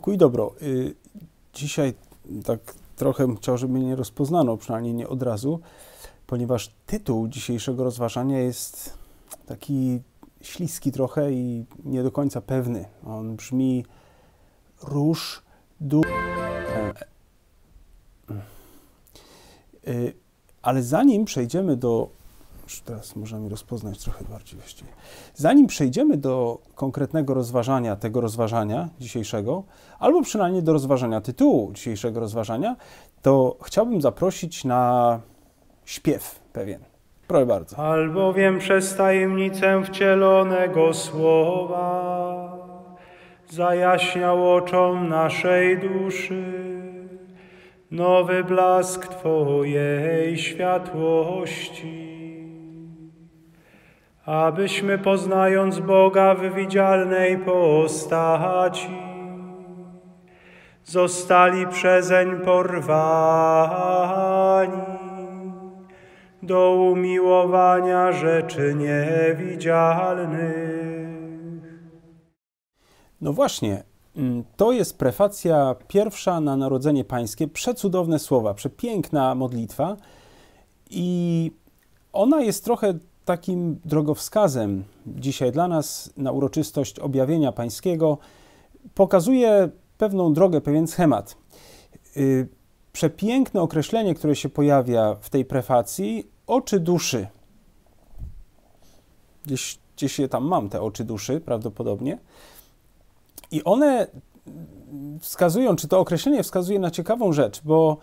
pokój i dobro. Y, dzisiaj tak trochę żeby mnie nie rozpoznano, przynajmniej nie od razu, ponieważ tytuł dzisiejszego rozważania jest taki śliski trochę i nie do końca pewny. On brzmi róż du... E, y, ale zanim przejdziemy do już teraz możemy rozpoznać trochę bardziej właściwie. Zanim przejdziemy do konkretnego rozważania tego rozważania dzisiejszego, albo przynajmniej do rozważania tytułu dzisiejszego rozważania, to chciałbym zaprosić na śpiew pewien. Proszę bardzo. Albowiem przez tajemnicę wcielonego słowa zajaśniał oczom naszej duszy nowy blask Twojej światłości abyśmy poznając Boga w widzialnej postaci, zostali przezeń porwani do umiłowania rzeczy niewidzialnych. No właśnie, mm, to jest prefacja pierwsza na Narodzenie Pańskie. Przecudowne słowa, przepiękna modlitwa i ona jest trochę takim drogowskazem dzisiaj dla nas na uroczystość objawienia pańskiego pokazuje pewną drogę, pewien schemat. Y, przepiękne określenie, które się pojawia w tej prefacji, oczy duszy. Gdzieś, gdzieś je tam mam, te oczy duszy prawdopodobnie. I one wskazują, czy to określenie wskazuje na ciekawą rzecz, bo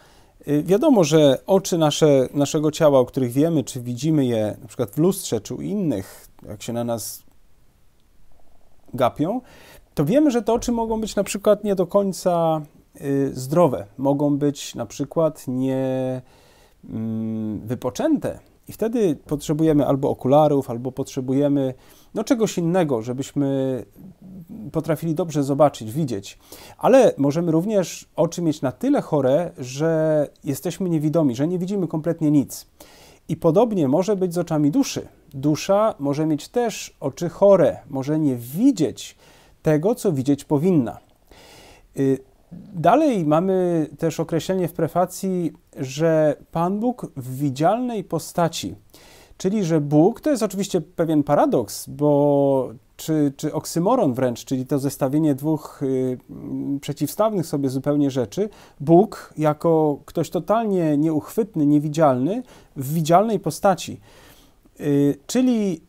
Y, wiadomo, że oczy nasze, naszego ciała, o których wiemy, czy widzimy je na przykład w lustrze, czy u innych, jak się na nas gapią, to wiemy, że te oczy mogą być na przykład nie do końca y, zdrowe, mogą być na przykład nie mm, wypoczęte. I wtedy potrzebujemy albo okularów, albo potrzebujemy no, czegoś innego, żebyśmy potrafili dobrze zobaczyć, widzieć. Ale możemy również oczy mieć na tyle chore, że jesteśmy niewidomi, że nie widzimy kompletnie nic. I podobnie może być z oczami duszy. Dusza może mieć też oczy chore, może nie widzieć tego, co widzieć powinna. Y, dalej mamy też określenie w prefacji, że Pan Bóg w widzialnej postaci Czyli, że Bóg to jest oczywiście pewien paradoks, bo czy, czy oksymoron wręcz, czyli to zestawienie dwóch y, mm, przeciwstawnych sobie zupełnie rzeczy, Bóg jako ktoś totalnie nieuchwytny, niewidzialny, w widzialnej postaci. Y, czyli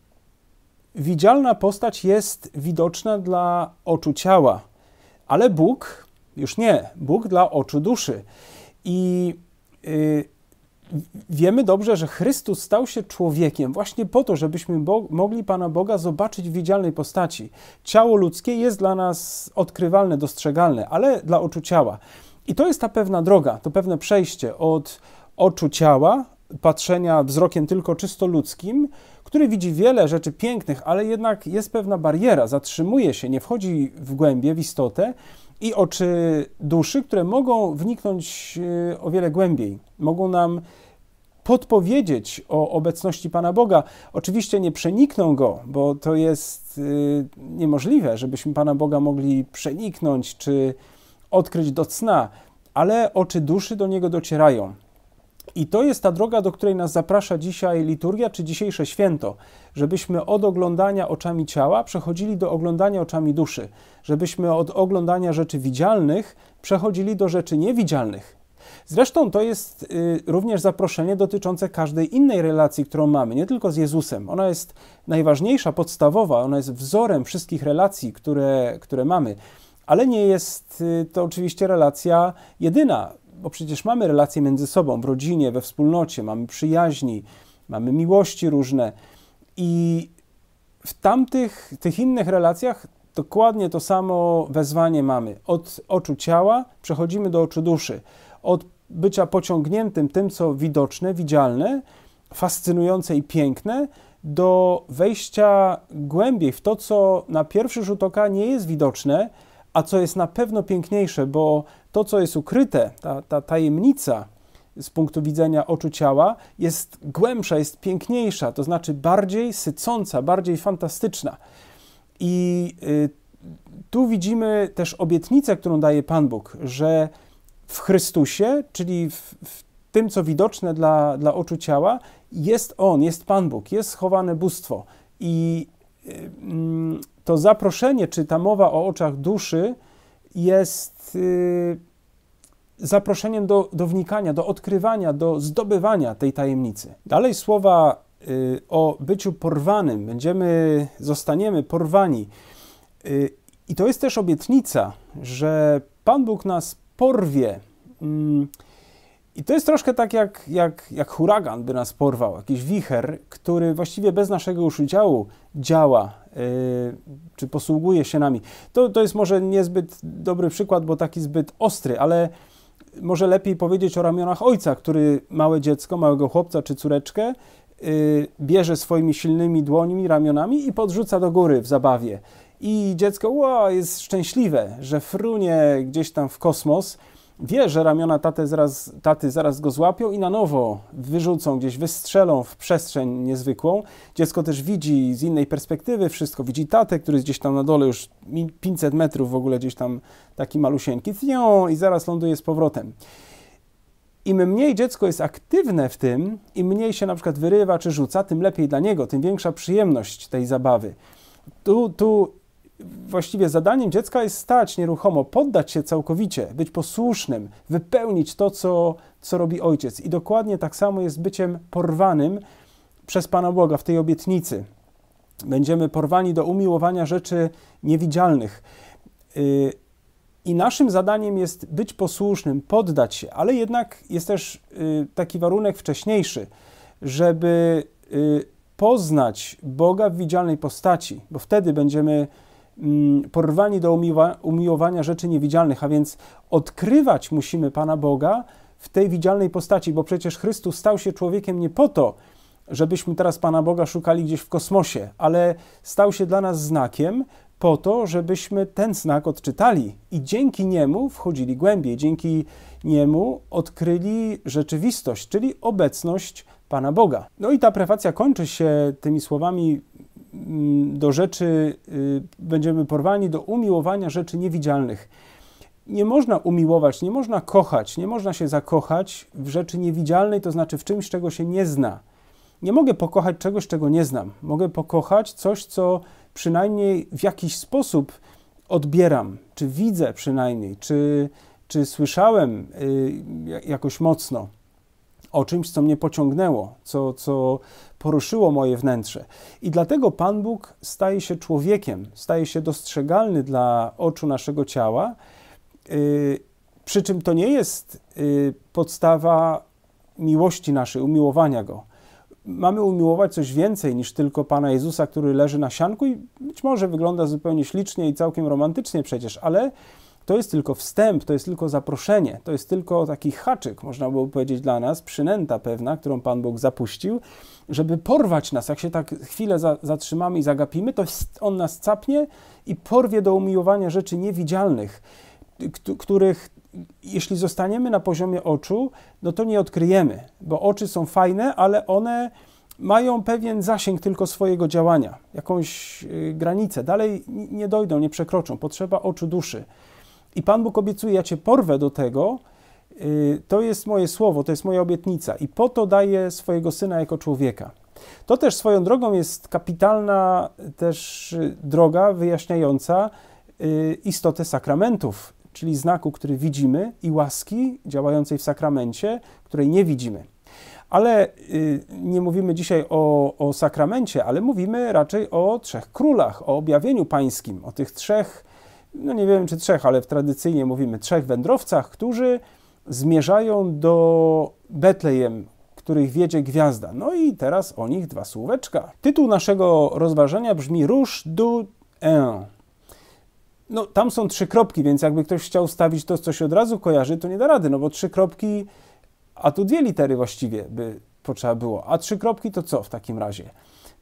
widzialna postać jest widoczna dla oczu ciała, ale Bóg już nie, Bóg dla oczu duszy. I y, wiemy dobrze, że Chrystus stał się człowiekiem właśnie po to, żebyśmy bo mogli Pana Boga zobaczyć w widzialnej postaci. Ciało ludzkie jest dla nas odkrywalne, dostrzegalne, ale dla oczu ciała. I to jest ta pewna droga, to pewne przejście od oczu ciała, patrzenia wzrokiem tylko czysto ludzkim, który widzi wiele rzeczy pięknych, ale jednak jest pewna bariera, zatrzymuje się, nie wchodzi w głębie, w istotę i oczy duszy, które mogą wniknąć e, o wiele głębiej, mogą nam podpowiedzieć o obecności Pana Boga. Oczywiście nie przenikną go, bo to jest e, niemożliwe, żebyśmy Pana Boga mogli przeniknąć czy odkryć do cna, ale oczy duszy do niego docierają. I to jest ta droga, do której nas zaprasza dzisiaj liturgia czy dzisiejsze święto, żebyśmy od oglądania oczami ciała przechodzili do oglądania oczami duszy, żebyśmy od oglądania rzeczy widzialnych przechodzili do rzeczy niewidzialnych. Zresztą to jest y, również zaproszenie dotyczące każdej innej relacji, którą mamy, nie tylko z Jezusem. Ona jest najważniejsza, podstawowa, ona jest wzorem wszystkich relacji, które, które mamy ale nie jest y, to oczywiście relacja jedyna bo przecież mamy relacje między sobą, w rodzinie, we wspólnocie, mamy przyjaźni, mamy miłości różne i w tamtych, tych innych relacjach dokładnie to samo wezwanie mamy. Od oczu ciała przechodzimy do oczu duszy. Od bycia pociągniętym tym, co widoczne, widzialne, fascynujące i piękne, do wejścia głębiej w to, co na pierwszy rzut oka nie jest widoczne, a co jest na pewno piękniejsze, bo to, co jest ukryte, ta, ta tajemnica z punktu widzenia oczu ciała, jest głębsza, jest piękniejsza, to znaczy bardziej sycąca, bardziej fantastyczna. I y, tu widzimy też obietnicę, którą daje Pan Bóg, że w Chrystusie, czyli w, w tym, co widoczne dla, dla oczu ciała, jest On, jest Pan Bóg, jest schowane bóstwo. I y, mm, to zaproszenie, czy ta mowa o oczach duszy jest y, zaproszeniem do, do wnikania, do odkrywania, do zdobywania tej tajemnicy. Dalej słowa y, o byciu porwanym, będziemy, zostaniemy porwani. Y, I to jest też obietnica, że Pan Bóg nas porwie. Mm. I to jest troszkę tak, jak, jak, jak huragan by nas porwał, jakiś wicher, który właściwie bez naszego już udziału działa Y, czy posługuje się nami. To, to jest może niezbyt dobry przykład, bo taki zbyt ostry, ale może lepiej powiedzieć o ramionach ojca, który małe dziecko, małego chłopca czy córeczkę y, bierze swoimi silnymi dłońmi, ramionami i podrzuca do góry w zabawie. I dziecko wow, jest szczęśliwe, że frunie gdzieś tam w kosmos, Wie, że ramiona taty zaraz, taty zaraz go złapią i na nowo wyrzucą gdzieś, wystrzelą w przestrzeń niezwykłą. Dziecko też widzi z innej perspektywy wszystko. Widzi tatę, który jest gdzieś tam na dole już 500 metrów w ogóle gdzieś tam taki malusieńki. Tnią i zaraz ląduje z powrotem. Im mniej dziecko jest aktywne w tym, im mniej się na przykład wyrywa czy rzuca, tym lepiej dla niego, tym większa przyjemność tej zabawy. Tu, tu właściwie zadaniem dziecka jest stać nieruchomo, poddać się całkowicie, być posłusznym, wypełnić to, co, co robi ojciec. I dokładnie tak samo jest byciem porwanym przez Pana Boga w tej obietnicy. Będziemy porwani do umiłowania rzeczy niewidzialnych. Y, I naszym zadaniem jest być posłusznym, poddać się, ale jednak jest też y, taki warunek wcześniejszy, żeby y, poznać Boga w widzialnej postaci, bo wtedy będziemy Mm, porwani do umiła, umiłowania rzeczy niewidzialnych, a więc odkrywać musimy Pana Boga w tej widzialnej postaci, bo przecież Chrystus stał się człowiekiem nie po to, żebyśmy teraz Pana Boga szukali gdzieś w kosmosie, ale stał się dla nas znakiem po to, żebyśmy ten znak odczytali i dzięki niemu wchodzili głębiej, dzięki niemu odkryli rzeczywistość, czyli obecność Pana Boga. No i ta prefacja kończy się tymi słowami Mm, do rzeczy, y, będziemy porwani do umiłowania rzeczy niewidzialnych. Nie można umiłować, nie można kochać, nie można się zakochać w rzeczy niewidzialnej, to znaczy w czymś, czego się nie zna. Nie mogę pokochać czegoś, czego nie znam. Mogę pokochać coś, co przynajmniej w jakiś sposób odbieram, czy widzę przynajmniej, czy, czy słyszałem y, jakoś mocno o czymś, co mnie pociągnęło, co, co poruszyło moje wnętrze. I dlatego Pan Bóg staje się człowiekiem, staje się dostrzegalny dla oczu naszego ciała. Yy, przy czym to nie jest yy, podstawa miłości naszej, umiłowania Go. Mamy umiłować coś więcej niż tylko Pana Jezusa, który leży na sianku i być może wygląda zupełnie ślicznie i całkiem romantycznie przecież, ale to jest tylko wstęp, to jest tylko zaproszenie, to jest tylko taki haczyk, można byłoby powiedzieć dla nas, przynęta pewna, którą Pan Bóg zapuścił, żeby porwać nas. Jak się tak chwilę za, zatrzymamy i zagapimy, to On nas capnie i porwie do umiłowania rzeczy niewidzialnych, których jeśli zostaniemy na poziomie oczu, no to nie odkryjemy, bo oczy są fajne, ale one mają pewien zasięg tylko swojego działania, jakąś y, granicę. Dalej nie dojdą, nie przekroczą. Potrzeba oczu duszy. I Pan Bóg obiecuje, ja Cię porwę do tego, y, to jest moje słowo, to jest moja obietnica i po to daje swojego syna jako człowieka. To też swoją drogą jest kapitalna też y, droga wyjaśniająca y, istotę sakramentów, czyli znaku, który widzimy i łaski działającej w sakramencie, której nie widzimy. Ale nie mówimy dzisiaj o, o sakramencie, ale mówimy raczej o trzech królach, o objawieniu pańskim, o tych trzech no nie wiem czy trzech, ale tradycyjnie mówimy trzech wędrowcach, którzy zmierzają do Betlejem, których wiedzie gwiazda. No i teraz o nich dwa słóweczka. Tytuł naszego rozważania brzmi Róż du un. No, tam są trzy kropki, więc jakby ktoś chciał stawić to, co się od razu kojarzy, to nie da rady, no bo trzy kropki, a tu dwie litery właściwie by potrzeba było. A trzy kropki to co w takim razie?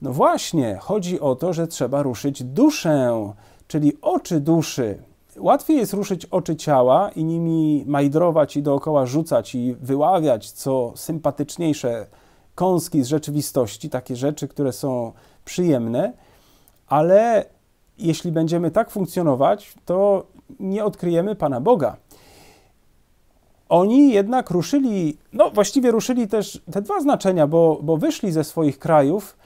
No właśnie, chodzi o to, że trzeba ruszyć duszę Czyli oczy duszy. Łatwiej jest ruszyć oczy ciała i nimi majdrować i dookoła rzucać i wyławiać co sympatyczniejsze kąski z rzeczywistości, takie rzeczy, które są przyjemne, ale jeśli będziemy tak funkcjonować, to nie odkryjemy Pana Boga. Oni jednak ruszyli, no właściwie ruszyli też te dwa znaczenia, bo, bo wyszli ze swoich krajów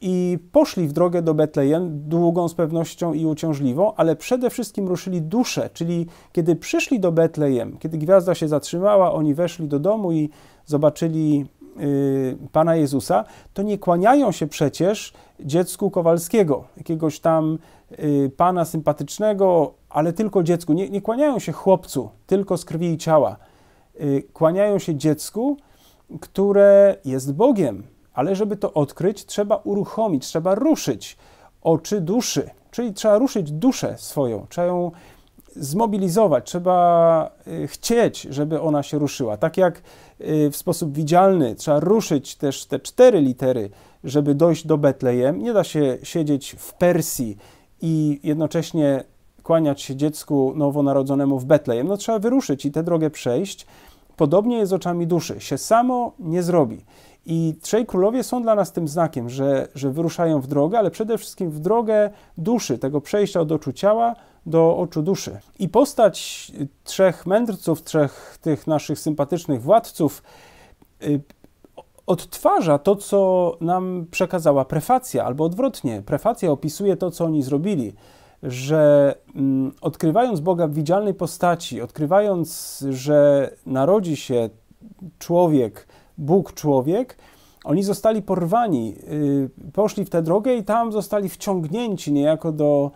i poszli w drogę do Betlejem, długą z pewnością i uciążliwą, ale przede wszystkim ruszyli dusze, czyli kiedy przyszli do Betlejem, kiedy gwiazda się zatrzymała, oni weszli do domu i zobaczyli y, Pana Jezusa, to nie kłaniają się przecież dziecku Kowalskiego, jakiegoś tam y, pana sympatycznego, ale tylko dziecku. Nie, nie kłaniają się chłopcu, tylko z krwi i ciała. Y, kłaniają się dziecku, które jest Bogiem, ale żeby to odkryć, trzeba uruchomić, trzeba ruszyć oczy duszy, czyli trzeba ruszyć duszę swoją, trzeba ją zmobilizować, trzeba y, chcieć, żeby ona się ruszyła. Tak jak y, w sposób widzialny trzeba ruszyć też te cztery litery, żeby dojść do Betlejem. Nie da się siedzieć w Persji i jednocześnie kłaniać się dziecku nowonarodzonemu w Betlejem. No trzeba wyruszyć i tę drogę przejść. Podobnie jest z oczami duszy, się samo nie zrobi. I trzej królowie są dla nas tym znakiem, że, że wyruszają w drogę, ale przede wszystkim w drogę duszy, tego przejścia od oczu ciała do oczu duszy. I postać trzech mędrców, trzech tych naszych sympatycznych władców y, odtwarza to, co nam przekazała prefacja, albo odwrotnie, prefacja opisuje to, co oni zrobili że mm, odkrywając Boga w widzialnej postaci, odkrywając, że narodzi się człowiek, Bóg człowiek, oni zostali porwani, y, poszli w tę drogę i tam zostali wciągnięci niejako do,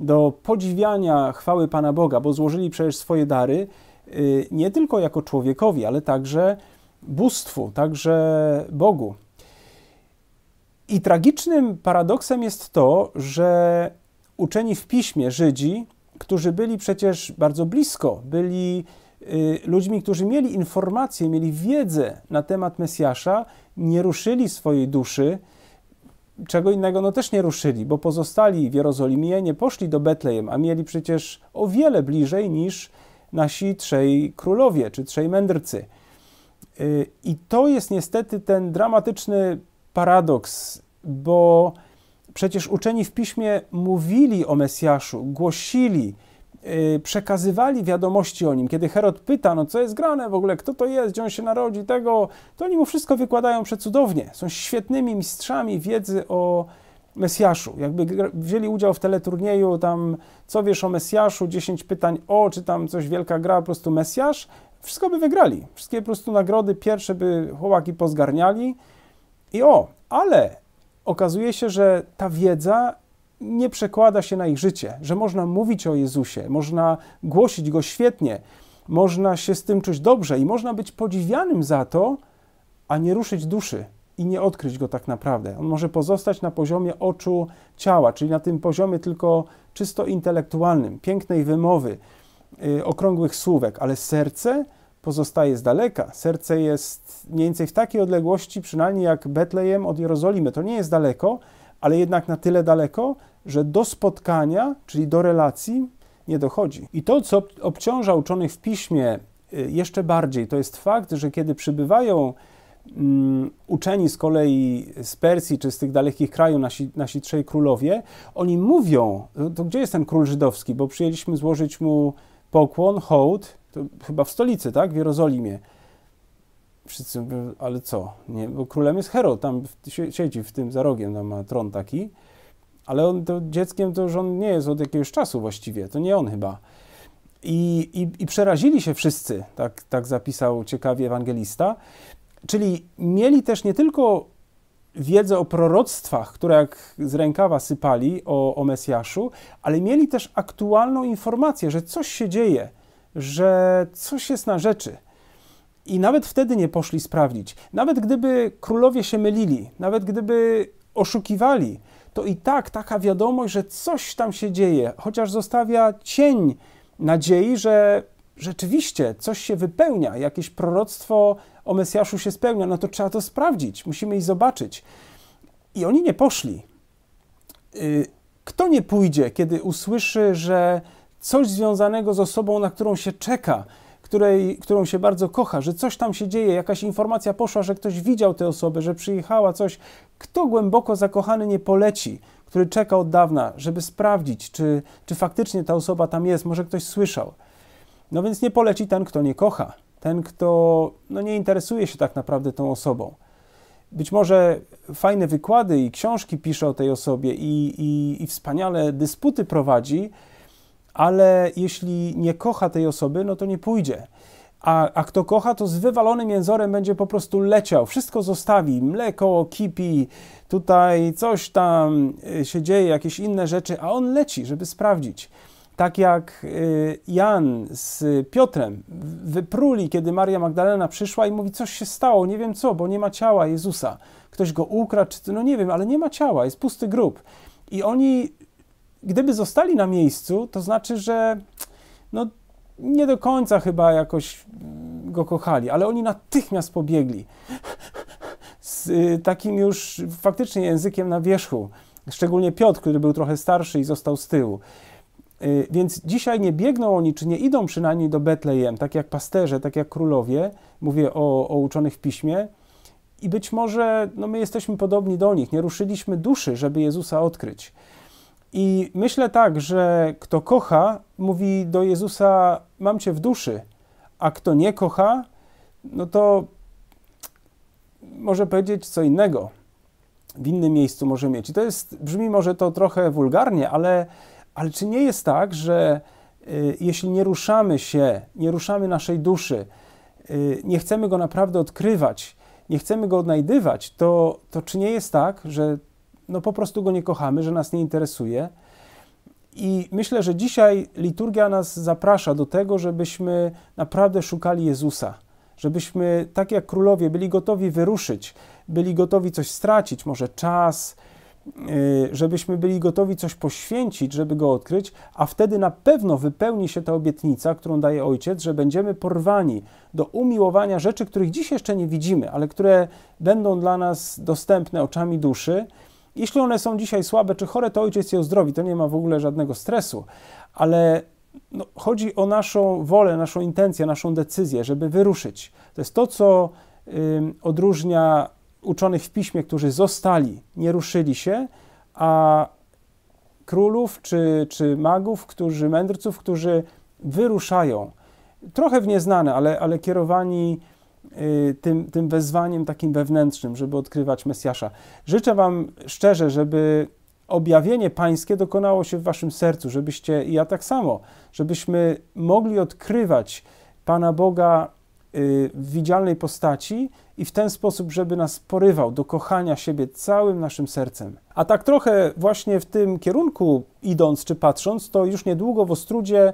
do podziwiania chwały Pana Boga, bo złożyli przecież swoje dary y, nie tylko jako człowiekowi, ale także bóstwu, także Bogu. I tragicznym paradoksem jest to, że uczeni w piśmie Żydzi, którzy byli przecież bardzo blisko, byli y, ludźmi, którzy mieli informacje, mieli wiedzę na temat Mesjasza, nie ruszyli swojej duszy, czego innego no też nie ruszyli, bo pozostali w Jerozolimie, nie poszli do Betlejem, a mieli przecież o wiele bliżej niż nasi trzej królowie czy trzej mędrcy. Y, I to jest niestety ten dramatyczny paradoks, bo Przecież uczeni w piśmie mówili o Mesjaszu, głosili, y, przekazywali wiadomości o nim. Kiedy Herod pyta, no co jest grane w ogóle, kto to jest, gdzie on się narodzi, tego, to oni mu wszystko wykładają przecudownie. Są świetnymi mistrzami wiedzy o Mesjaszu. Jakby wzięli udział w teleturnieju, tam co wiesz o Mesjaszu, 10 pytań o, czy tam coś wielka gra, po prostu Mesjasz, wszystko by wygrali. Wszystkie po prostu nagrody pierwsze by chłopaki pozgarniali i o, ale okazuje się, że ta wiedza nie przekłada się na ich życie, że można mówić o Jezusie, można głosić go świetnie, można się z tym czuć dobrze i można być podziwianym za to, a nie ruszyć duszy i nie odkryć go tak naprawdę. On może pozostać na poziomie oczu ciała, czyli na tym poziomie tylko czysto intelektualnym, pięknej wymowy, y, okrągłych słówek, ale serce pozostaje z daleka. Serce jest mniej więcej w takiej odległości, przynajmniej jak Betlejem od Jerozolimy. To nie jest daleko, ale jednak na tyle daleko, że do spotkania, czyli do relacji, nie dochodzi. I to, co obciąża uczonych w piśmie y, jeszcze bardziej, to jest fakt, że kiedy przybywają um, uczeni z kolei z Persji czy z tych dalekich krajów, nasi, nasi trzej królowie, oni mówią, to, to gdzie jest ten król żydowski, bo przyjęliśmy złożyć mu pokłon, hołd, to chyba w stolicy, tak? W Jerozolimie. Wszyscy mówią, ale co? Nie, bo królem jest Herod, tam siedzi w tym za rogiem, tam ma tron taki, ale on to dzieckiem to już on nie jest od jakiegoś czasu właściwie, to nie on chyba. I, i, i przerazili się wszyscy, tak, tak zapisał ciekawie ewangelista. Czyli mieli też nie tylko wiedzę o proroctwach, które jak z rękawa sypali o, o Mesjaszu, ale mieli też aktualną informację, że coś się dzieje, że coś jest na rzeczy. I nawet wtedy nie poszli sprawdzić. Nawet gdyby królowie się mylili, nawet gdyby oszukiwali, to i tak taka wiadomość, że coś tam się dzieje, chociaż zostawia cień nadziei, że rzeczywiście coś się wypełnia, jakieś proroctwo o Mesjaszu się spełnia, no to trzeba to sprawdzić, musimy i zobaczyć. I oni nie poszli. Y, kto nie pójdzie, kiedy usłyszy, że coś związanego z osobą, na którą się czeka, której, którą się bardzo kocha, że coś tam się dzieje, jakaś informacja poszła, że ktoś widział tę osobę, że przyjechała coś, kto głęboko zakochany nie poleci, który czeka od dawna, żeby sprawdzić, czy, czy faktycznie ta osoba tam jest, może ktoś słyszał. No więc nie poleci ten, kto nie kocha, ten, kto no, nie interesuje się tak naprawdę tą osobą. Być może fajne wykłady i książki pisze o tej osobie i, i, i wspaniale dysputy prowadzi, ale jeśli nie kocha tej osoby, no to nie pójdzie. A, a, kto kocha, to z wywalonym jęzorem będzie po prostu leciał, wszystko zostawi, mleko, kipi, tutaj coś tam y, się dzieje, jakieś inne rzeczy, a on leci, żeby sprawdzić. Tak jak y, Jan z Piotrem wypruli, kiedy Maria Magdalena przyszła i mówi, coś się stało, nie wiem co, bo nie ma ciała Jezusa. Ktoś go ukradł, no nie wiem, ale nie ma ciała, jest pusty grób. I oni gdyby zostali na miejscu, to znaczy, że no, nie do końca chyba jakoś mm, go kochali, ale oni natychmiast pobiegli z y, takim już faktycznie językiem na wierzchu. Szczególnie Piotr, który był trochę starszy i został z tyłu. Y, więc dzisiaj nie biegną oni, czy nie idą przynajmniej do Betlejem, tak jak pasterze, tak jak królowie, mówię o, o uczonych w piśmie, i być może no, my jesteśmy podobni do nich, nie ruszyliśmy duszy, żeby Jezusa odkryć. I myślę tak, że kto kocha, mówi do Jezusa: Mam cię w duszy, a kto nie kocha, no to może powiedzieć co innego. W innym miejscu może mieć. I to jest, brzmi może to trochę wulgarnie, ale, ale czy nie jest tak, że y, jeśli nie ruszamy się, nie ruszamy naszej duszy, y, nie chcemy go naprawdę odkrywać, nie chcemy go odnajdywać, to, to czy nie jest tak, że no po prostu go nie kochamy, że nas nie interesuje. I myślę, że dzisiaj liturgia nas zaprasza do tego, żebyśmy naprawdę szukali Jezusa, żebyśmy tak jak królowie byli gotowi wyruszyć, byli gotowi coś stracić, może czas, y, żebyśmy byli gotowi coś poświęcić, żeby go odkryć, a wtedy na pewno wypełni się ta obietnica, którą daje Ojciec, że będziemy porwani do umiłowania rzeczy, których dziś jeszcze nie widzimy, ale które będą dla nas dostępne oczami duszy jeśli one są dzisiaj słabe czy chore, to ojciec je uzdrowi, to nie ma w ogóle żadnego stresu, ale no, chodzi o naszą wolę, naszą intencję, naszą decyzję, żeby wyruszyć. To jest to, co y, odróżnia uczonych w piśmie, którzy zostali, nie ruszyli się, a królów czy, czy magów, którzy mędrców, którzy wyruszają. Trochę w nieznane, ale, ale kierowani Y, tym, tym wezwaniem takim wewnętrznym, żeby odkrywać Mesjasza. Życzę Wam szczerze, żeby objawienie Pańskie dokonało się w Waszym sercu, żebyście i ja tak samo, żebyśmy mogli odkrywać Pana Boga y, w widzialnej postaci i w ten sposób, żeby nas porywał do kochania siebie całym naszym sercem. A tak trochę właśnie w tym kierunku idąc czy patrząc, to już niedługo w Ostrudzie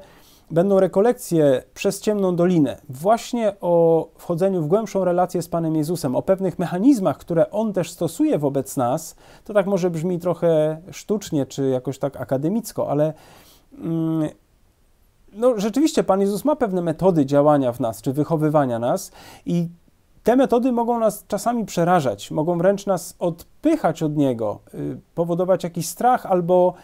będą rekolekcje przez ciemną dolinę, właśnie o wchodzeniu w głębszą relację z Panem Jezusem, o pewnych mechanizmach, które On też stosuje wobec nas, to tak może brzmi trochę sztucznie czy jakoś tak akademicko, ale mm, no, rzeczywiście Pan Jezus ma pewne metody działania w nas czy wychowywania nas i te metody mogą nas czasami przerażać, mogą wręcz nas odpychać od Niego, y, powodować jakiś strach albo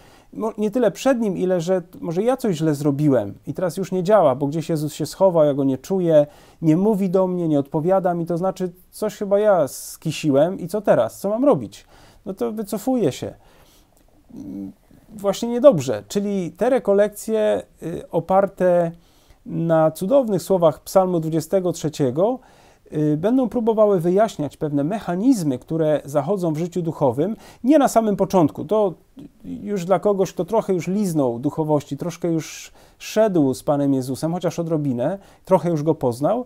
nie tyle przed nim, ile że może ja coś źle zrobiłem i teraz już nie działa, bo gdzieś Jezus się schował, ja go nie czuję, nie mówi do mnie, nie odpowiada mi, to znaczy coś chyba ja skisiłem i co teraz, co mam robić? No to wycofuję się. Właśnie niedobrze, czyli te rekolekcje y, oparte na cudownych słowach Psalmu 23 Y, będą próbowały wyjaśniać pewne mechanizmy, które zachodzą w życiu duchowym, nie na samym początku. To już dla kogoś, kto trochę już liznął duchowości, troszkę już szedł z Panem Jezusem, chociaż odrobinę, trochę już go poznał.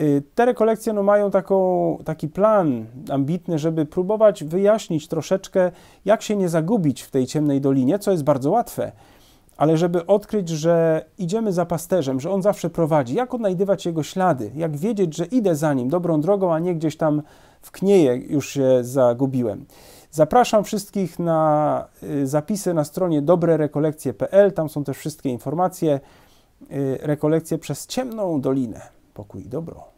Y, te rekolekcje no, mają taką, taki plan ambitny, żeby próbować wyjaśnić troszeczkę, jak się nie zagubić w tej ciemnej dolinie, co jest bardzo łatwe ale żeby odkryć, że idziemy za pasterzem, że on zawsze prowadzi, jak odnajdywać jego ślady, jak wiedzieć, że idę za nim dobrą drogą, a nie gdzieś tam w knieje już się zagubiłem. Zapraszam wszystkich na y, zapisy na stronie dobrerekolekcje.pl, tam są też wszystkie informacje. Y, rekolekcje przez ciemną dolinę. Pokój i dobro.